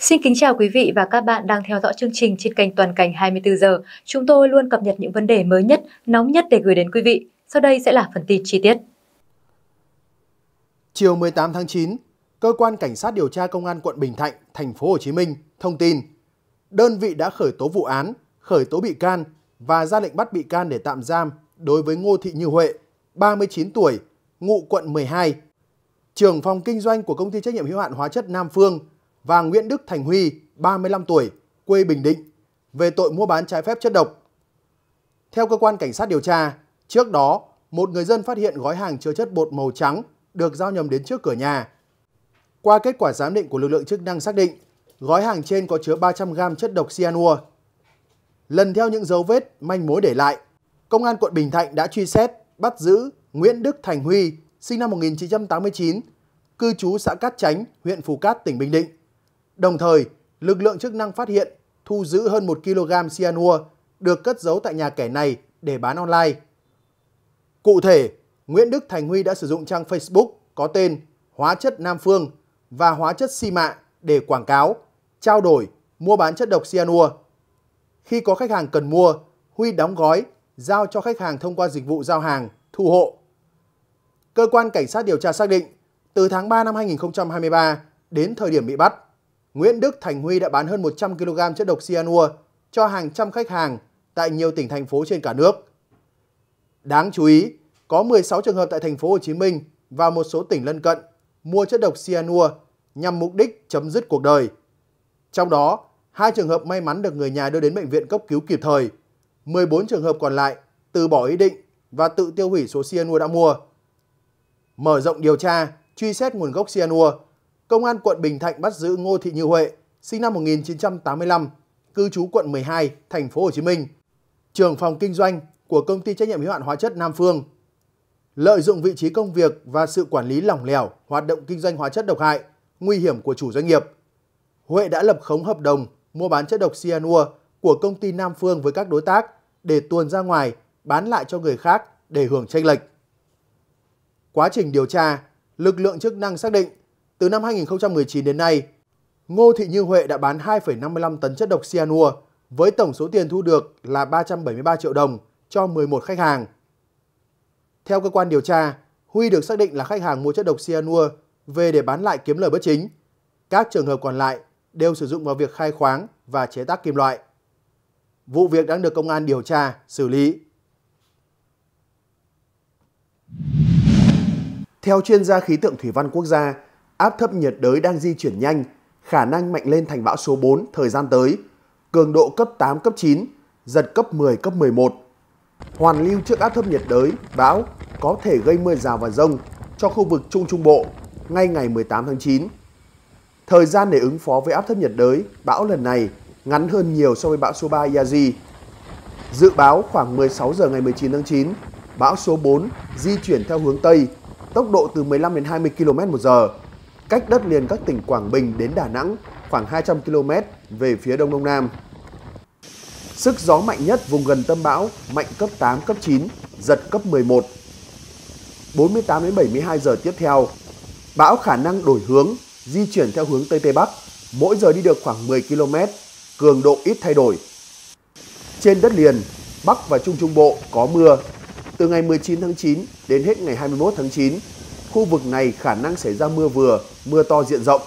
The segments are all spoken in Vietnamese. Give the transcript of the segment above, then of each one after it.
Xin kính chào quý vị và các bạn đang theo dõi chương trình trên kênh Toàn cảnh 24 giờ. Chúng tôi luôn cập nhật những vấn đề mới nhất, nóng nhất để gửi đến quý vị. Sau đây sẽ là phần tin chi tiết. Chiều 18 tháng 9, cơ quan cảnh sát điều tra công an quận Bình Thạnh, thành phố Hồ Chí Minh thông tin đơn vị đã khởi tố vụ án, khởi tố bị can và ra lệnh bắt bị can để tạm giam đối với Ngô Thị Như Huệ, 39 tuổi, ngụ quận 12, trưởng phòng kinh doanh của công ty trách nhiệm hữu hạn hóa chất Nam Phương và Nguyễn Đức Thành Huy, 35 tuổi, quê Bình Định, về tội mua bán trái phép chất độc. Theo cơ quan cảnh sát điều tra, trước đó, một người dân phát hiện gói hàng chứa chất bột màu trắng được giao nhầm đến trước cửa nhà. Qua kết quả giám định của lực lượng chức năng xác định, gói hàng trên có chứa 300 g chất độc cyanua. Lần theo những dấu vết manh mối để lại, Công an quận Bình Thạnh đã truy xét, bắt giữ Nguyễn Đức Thành Huy, sinh năm 1989, cư trú xã Cát Chánh, huyện Phú Cát, tỉnh Bình Định Đồng thời, lực lượng chức năng phát hiện thu giữ hơn 1 kg cyanua được cất giấu tại nhà kẻ này để bán online. Cụ thể, Nguyễn Đức Thành Huy đã sử dụng trang Facebook có tên Hóa chất Nam Phương và Hóa chất Si mạ để quảng cáo, trao đổi, mua bán chất độc cyanua. Khi có khách hàng cần mua, Huy đóng gói, giao cho khách hàng thông qua dịch vụ giao hàng, thu hộ. Cơ quan Cảnh sát điều tra xác định, từ tháng 3 năm 2023 đến thời điểm bị bắt, Nguyễn Đức Thành Huy đã bán hơn 100 kg chất độc cyanua cho hàng trăm khách hàng tại nhiều tỉnh thành phố trên cả nước. Đáng chú ý, có 16 trường hợp tại thành phố Hồ Chí Minh và một số tỉnh lân cận mua chất độc cyanua nhằm mục đích chấm dứt cuộc đời. Trong đó, hai trường hợp may mắn được người nhà đưa đến bệnh viện cấp cứu kịp thời, 14 trường hợp còn lại từ bỏ ý định và tự tiêu hủy số cyanua đã mua. Mở rộng điều tra, truy xét nguồn gốc cyanua, Công an quận Bình Thạnh bắt giữ Ngô Thị Như Huệ, sinh năm 1985, cư trú quận 12, thành phố Hồ Chí Minh, trưởng phòng kinh doanh của công ty trách nhiệm hữu hạn hóa chất Nam Phương. Lợi dụng vị trí công việc và sự quản lý lỏng lẻo hoạt động kinh doanh hóa chất độc hại, nguy hiểm của chủ doanh nghiệp, Huệ đã lập khống hợp đồng mua bán chất độc cyanua của công ty Nam Phương với các đối tác để tuồn ra ngoài bán lại cho người khác để hưởng tranh lệch. Quá trình điều tra, lực lượng chức năng xác định từ năm 2019 đến nay, Ngô Thị Như Huệ đã bán 2,55 tấn chất độc cyanua với tổng số tiền thu được là 373 triệu đồng cho 11 khách hàng. Theo cơ quan điều tra, Huy được xác định là khách hàng mua chất độc cyanua về để bán lại kiếm lời bất chính. Các trường hợp còn lại đều sử dụng vào việc khai khoáng và chế tác kim loại. Vụ việc đang được công an điều tra, xử lý. Theo chuyên gia khí tượng thủy văn quốc gia, áp thấp nhiệt đới đang di chuyển nhanh, khả năng mạnh lên thành bão số 4 thời gian tới, cường độ cấp 8, cấp 9, giật cấp 10, cấp 11. Hoàn lưu trước áp thấp nhiệt đới, bão có thể gây mưa rào và rông cho khu vực Trung Trung Bộ ngay ngày 18 tháng 9. Thời gian để ứng phó với áp thấp nhiệt đới, bão lần này ngắn hơn nhiều so với bão số 3 Yazi. Dự báo khoảng 16 giờ ngày 19 tháng 9, bão số 4 di chuyển theo hướng Tây, tốc độ từ 15 đến 20 km một giờ, cách đất liền các tỉnh Quảng Bình đến Đà Nẵng khoảng 200 km về phía đông đông nam. Sức gió mạnh nhất vùng gần tâm bão mạnh cấp 8 cấp 9, giật cấp 11. 48 đến 72 giờ tiếp theo, bão khả năng đổi hướng, di chuyển theo hướng tây tây bắc, mỗi giờ đi được khoảng 10 km, cường độ ít thay đổi. Trên đất liền, Bắc và Trung Trung Bộ có mưa. Từ ngày 19 tháng 9 đến hết ngày 21 tháng 9, khu vực này khả năng xảy ra mưa vừa, mưa to diện rộng.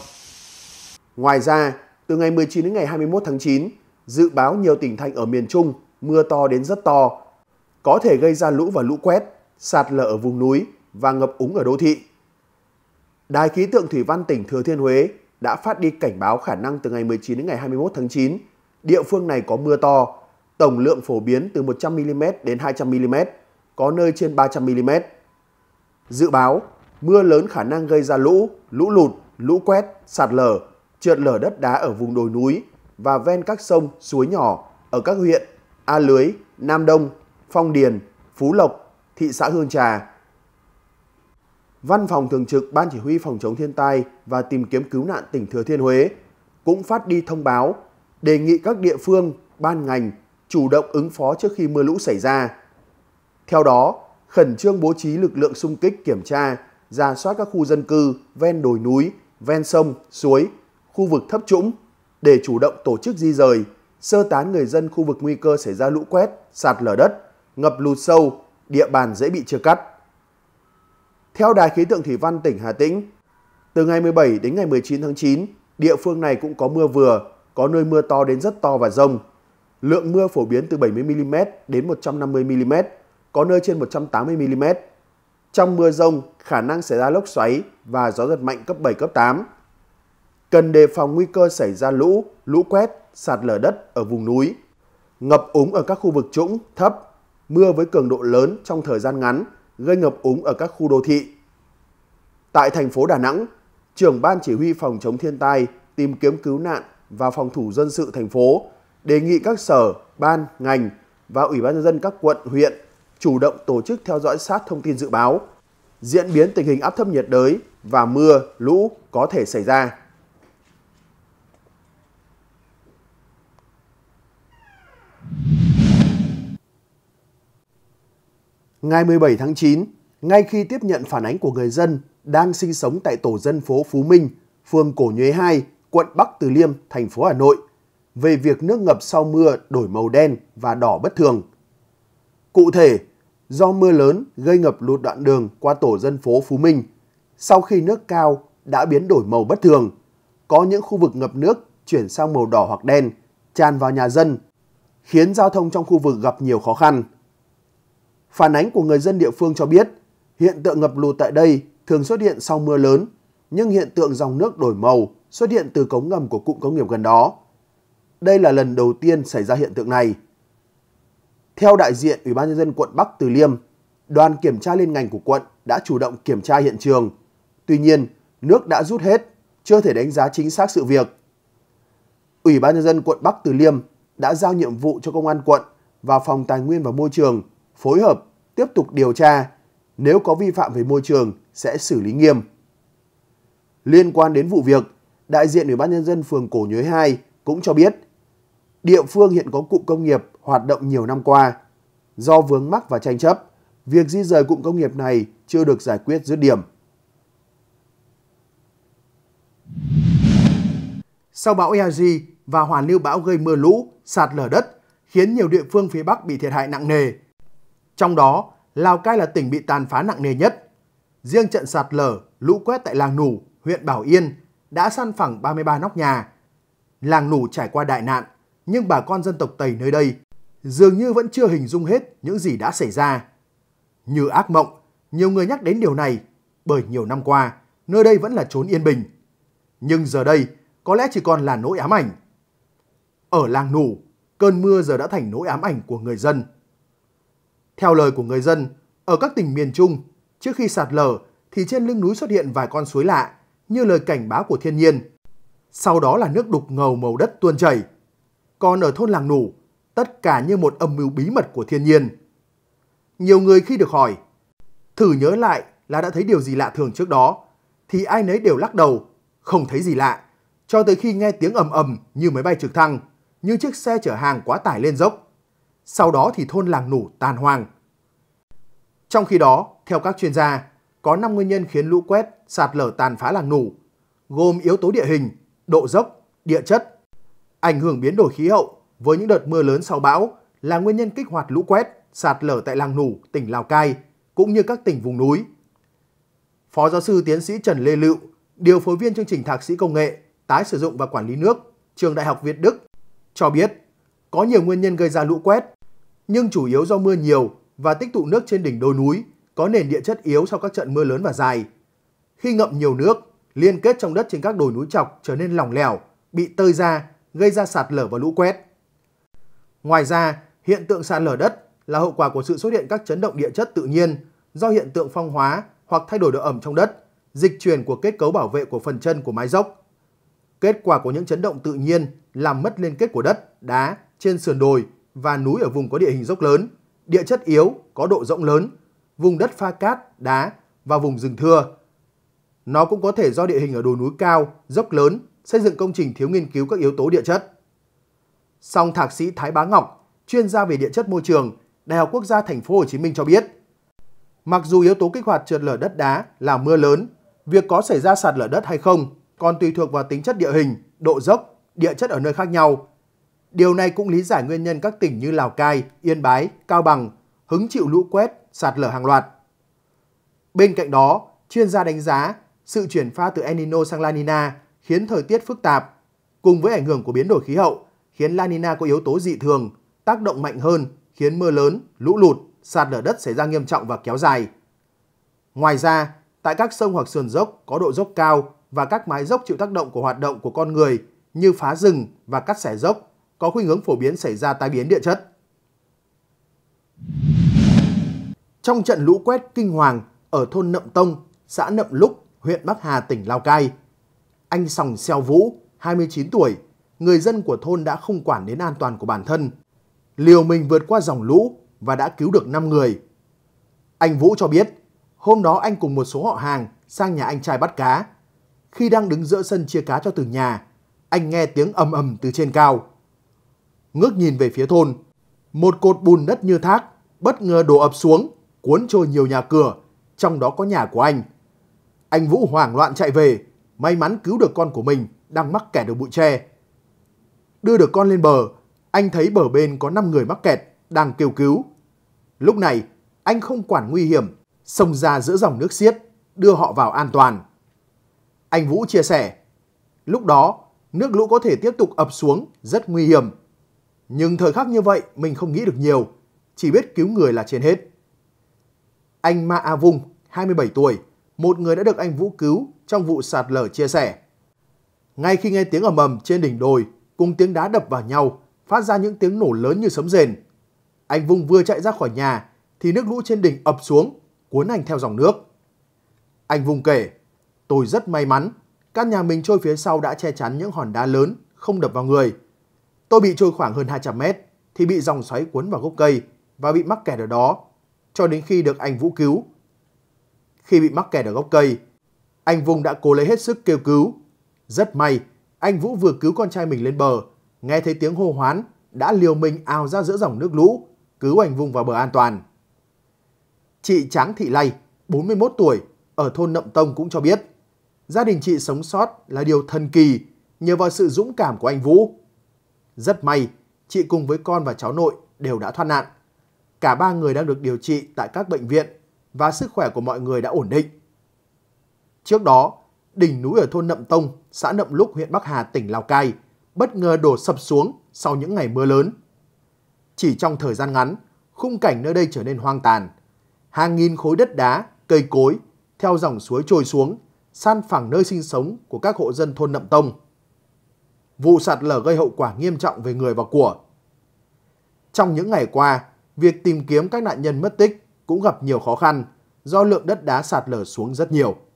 Ngoài ra, từ ngày 19 đến ngày 21 tháng 9, dự báo nhiều tỉnh thành ở miền Trung mưa to đến rất to, có thể gây ra lũ và lũ quét, sạt lở ở vùng núi và ngập úng ở đô thị. Đài khí tượng thủy văn tỉnh Thừa Thiên Huế đã phát đi cảnh báo khả năng từ ngày 19 đến ngày 21 tháng 9, địa phương này có mưa to, tổng lượng phổ biến từ 100mm đến 200mm, có nơi trên 300mm. Dự báo, mưa lớn khả năng gây ra lũ, lũ lụt, lũ quét, sạt lở, trượt lở đất đá ở vùng đồi núi và ven các sông, suối nhỏ ở các huyện A Lưới, Nam Đông, Phong Điền, Phú Lộc, thị xã Hương Trà. Văn phòng thường trực Ban Chỉ huy Phòng chống thiên tai và tìm kiếm cứu nạn tỉnh Thừa Thiên Huế cũng phát đi thông báo đề nghị các địa phương, ban ngành chủ động ứng phó trước khi mưa lũ xảy ra. Theo đó, khẩn trương bố trí lực lượng xung kích kiểm tra, ra soát các khu dân cư ven đồi núi, ven sông, suối, khu vực thấp trũng để chủ động tổ chức di rời, sơ tán người dân khu vực nguy cơ xảy ra lũ quét, sạt lở đất, ngập lụt sâu, địa bàn dễ bị chia cắt. Theo Đài khí tượng thủy văn tỉnh Hà Tĩnh, từ ngày 17 đến ngày 19 tháng 9, địa phương này cũng có mưa vừa, có nơi mưa to đến rất to và rông. Lượng mưa phổ biến từ 70mm đến 150mm, có nơi trên 180mm. Trong mưa rông, khả năng xảy ra lốc xoáy và gió giật mạnh cấp 7, cấp 8. Cần đề phòng nguy cơ xảy ra lũ, lũ quét, sạt lở đất ở vùng núi. Ngập úng ở các khu vực trũng, thấp, mưa với cường độ lớn trong thời gian ngắn gây ngập úng ở các khu đô thị. Tại thành phố Đà Nẵng, trưởng ban chỉ huy phòng chống thiên tai, tìm kiếm cứu nạn và phòng thủ dân sự thành phố đề nghị các sở, ban, ngành và ủy ban nhân dân các quận, huyện chủ động tổ chức theo dõi sát thông tin dự báo, diễn biến tình hình áp thấp nhiệt đới và mưa, lũ có thể xảy ra. Ngày 17 tháng 9, ngay khi tiếp nhận phản ánh của người dân đang sinh sống tại tổ dân phố Phú Minh, phường Cổ Nhuế 2, quận Bắc Từ Liêm, thành phố Hà Nội, về việc nước ngập sau mưa đổi màu đen và đỏ bất thường. Cụ thể, do mưa lớn gây ngập lụt đoạn đường qua tổ dân phố Phú Minh. Sau khi nước cao đã biến đổi màu bất thường, có những khu vực ngập nước chuyển sang màu đỏ hoặc đen, tràn vào nhà dân, khiến giao thông trong khu vực gặp nhiều khó khăn. Phản ánh của người dân địa phương cho biết, hiện tượng ngập lụt tại đây thường xuất hiện sau mưa lớn, nhưng hiện tượng dòng nước đổi màu xuất hiện từ cống ngầm của cụm công nghiệp gần đó. Đây là lần đầu tiên xảy ra hiện tượng này. Theo đại diện Ủy ban nhân dân quận Bắc Từ Liêm, đoàn kiểm tra liên ngành của quận đã chủ động kiểm tra hiện trường. Tuy nhiên, nước đã rút hết, chưa thể đánh giá chính xác sự việc. Ủy ban nhân dân quận Bắc Từ Liêm đã giao nhiệm vụ cho công an quận và phòng tài nguyên và môi trường phối hợp tiếp tục điều tra, nếu có vi phạm về môi trường sẽ xử lý nghiêm. Liên quan đến vụ việc, đại diện Ủy ban nhân dân phường Cổ Nhuế 2 cũng cho biết địa phương hiện có cụm công nghiệp hoạt động nhiều năm qua. Do vướng mắc và tranh chấp, việc di rời cụm công nghiệp này chưa được giải quyết dứt điểm. Sau bão Eazi và hoàn lưu bão gây mưa lũ, sạt lở đất, khiến nhiều địa phương phía Bắc bị thiệt hại nặng nề. Trong đó, Lào Cai là tỉnh bị tàn phá nặng nề nhất. Riêng trận sạt lở, lũ quét tại làng Nủ, huyện Bảo Yên đã săn phẳng 33 nóc nhà. Làng Nủ trải qua đại nạn, nhưng bà con dân tộc Tây nơi đây dường như vẫn chưa hình dung hết những gì đã xảy ra. Như ác mộng, nhiều người nhắc đến điều này bởi nhiều năm qua nơi đây vẫn là chốn yên bình. Nhưng giờ đây có lẽ chỉ còn là nỗi ám ảnh. Ở làng Nủ, cơn mưa giờ đã thành nỗi ám ảnh của người dân. Theo lời của người dân, ở các tỉnh miền Trung, trước khi sạt lở thì trên lưng núi xuất hiện vài con suối lạ như lời cảnh báo của thiên nhiên. Sau đó là nước đục ngầu màu đất tuôn chảy, còn ở thôn làng nủ, tất cả như một âm mưu bí mật của thiên nhiên. Nhiều người khi được hỏi, thử nhớ lại là đã thấy điều gì lạ thường trước đó, thì ai nấy đều lắc đầu, không thấy gì lạ, cho tới khi nghe tiếng ầm ầm như máy bay trực thăng, như chiếc xe chở hàng quá tải lên dốc. Sau đó thì thôn làng nủ tàn hoang. Trong khi đó, theo các chuyên gia, có 5 nguyên nhân khiến lũ quét, sạt lở tàn phá làng nủ, gồm yếu tố địa hình, độ dốc, địa chất, Ảnh hưởng biến đổi khí hậu với những đợt mưa lớn sau bão là nguyên nhân kích hoạt lũ quét, sạt lở tại làng Nủ, tỉnh Lào Cai cũng như các tỉnh vùng núi. Phó giáo sư tiến sĩ Trần Lê Lựu, điều phối viên chương trình thạc sĩ công nghệ, tái sử dụng và quản lý nước, trường Đại học Việt Đức cho biết có nhiều nguyên nhân gây ra lũ quét, nhưng chủ yếu do mưa nhiều và tích tụ nước trên đỉnh đồi núi có nền địa chất yếu sau các trận mưa lớn và dài. Khi ngậm nhiều nước, liên kết trong đất trên các đồi núi chọc trở nên lỏng lẻo, bị tơi ra gây ra sạt lở và lũ quét. Ngoài ra, hiện tượng sạt lở đất là hậu quả của sự xuất hiện các chấn động địa chất tự nhiên do hiện tượng phong hóa hoặc thay đổi độ ẩm trong đất, dịch chuyển của kết cấu bảo vệ của phần chân của mái dốc. Kết quả của những chấn động tự nhiên làm mất liên kết của đất, đá trên sườn đồi và núi ở vùng có địa hình dốc lớn, địa chất yếu có độ rộng lớn, vùng đất pha cát, đá và vùng rừng thưa. Nó cũng có thể do địa hình ở đồi núi cao, dốc lớn xây dựng công trình thiếu nghiên cứu các yếu tố địa chất. Song thạc sĩ Thái Bá Ngọc, chuyên gia về địa chất môi trường, Đại học Quốc gia Thành phố Hồ Chí Minh cho biết, mặc dù yếu tố kích hoạt trượt lở đất đá là mưa lớn, việc có xảy ra sạt lở đất hay không còn tùy thuộc vào tính chất địa hình, độ dốc, địa chất ở nơi khác nhau. Điều này cũng lý giải nguyên nhân các tỉnh như Lào Cai, Yên Bái, Cao Bằng hứng chịu lũ quét, sạt lở hàng loạt. Bên cạnh đó, chuyên gia đánh giá sự chuyển pha từ El Nino sang La Nina khiến thời tiết phức tạp, cùng với ảnh hưởng của biến đổi khí hậu, khiến La Nina có yếu tố dị thường, tác động mạnh hơn, khiến mưa lớn, lũ lụt, sạt lở đất xảy ra nghiêm trọng và kéo dài. Ngoài ra, tại các sông hoặc sườn dốc có độ dốc cao và các mái dốc chịu tác động của hoạt động của con người như phá rừng và cắt xẻ dốc có khuynh hướng phổ biến xảy ra tai biến địa chất. Trong trận lũ quét kinh hoàng ở thôn Nậm Tông, xã Nậm Lúc, huyện Bắc Hà, tỉnh Lào Cai, anh Sòng Xeo Vũ, 29 tuổi, người dân của thôn đã không quản đến an toàn của bản thân. Liều mình vượt qua dòng lũ và đã cứu được 5 người. Anh Vũ cho biết, hôm đó anh cùng một số họ hàng sang nhà anh trai bắt cá. Khi đang đứng giữa sân chia cá cho từng nhà, anh nghe tiếng ầm ầm từ trên cao. Ngước nhìn về phía thôn, một cột bùn đất như thác bất ngờ đổ ập xuống, cuốn trôi nhiều nhà cửa, trong đó có nhà của anh. Anh Vũ hoảng loạn chạy về, may mắn cứu được con của mình đang mắc kẹt ở bụi tre. Đưa được con lên bờ, anh thấy bờ bên có 5 người mắc kẹt đang kêu cứu. Lúc này, anh không quản nguy hiểm, xông ra giữa dòng nước xiết, đưa họ vào an toàn. Anh Vũ chia sẻ, lúc đó nước lũ có thể tiếp tục ập xuống, rất nguy hiểm. Nhưng thời khắc như vậy mình không nghĩ được nhiều, chỉ biết cứu người là trên hết. Anh Ma A Vung, 27 tuổi, một người đã được anh Vũ cứu trong vụ sạt lở chia sẻ. Ngay khi nghe tiếng ầm ầm trên đỉnh đồi cùng tiếng đá đập vào nhau, phát ra những tiếng nổ lớn như sấm rền. Anh Vung vừa chạy ra khỏi nhà thì nước lũ trên đỉnh ập xuống, cuốn anh theo dòng nước. Anh Vung kể, tôi rất may mắn, căn nhà mình trôi phía sau đã che chắn những hòn đá lớn, không đập vào người. Tôi bị trôi khoảng hơn 200 mét thì bị dòng xoáy cuốn vào gốc cây và bị mắc kẹt ở đó. Cho đến khi được anh Vũ cứu khi bị mắc kẹt ở gốc cây. Anh Vung đã cố lấy hết sức kêu cứu. Rất may, anh Vũ vừa cứu con trai mình lên bờ, nghe thấy tiếng hô hoán, đã liều mình ào ra giữa dòng nước lũ, cứu anh Vung vào bờ an toàn. Chị Tráng Thị Lay, 41 tuổi, ở thôn Nậm Tông cũng cho biết, gia đình chị sống sót là điều thần kỳ nhờ vào sự dũng cảm của anh Vũ. Rất may, chị cùng với con và cháu nội đều đã thoát nạn. Cả ba người đang được điều trị tại các bệnh viện và sức khỏe của mọi người đã ổn định. Trước đó, đỉnh núi ở thôn Nậm Tông, xã Nậm Lúc, huyện Bắc Hà, tỉnh Lào Cai bất ngờ đổ sập xuống sau những ngày mưa lớn. Chỉ trong thời gian ngắn, khung cảnh nơi đây trở nên hoang tàn. Hàng nghìn khối đất đá, cây cối theo dòng suối trôi xuống, san phẳng nơi sinh sống của các hộ dân thôn Nậm Tông. Vụ sạt lở gây hậu quả nghiêm trọng về người và của. Trong những ngày qua, việc tìm kiếm các nạn nhân mất tích cũng gặp nhiều khó khăn do lượng đất đá sạt lở xuống rất nhiều.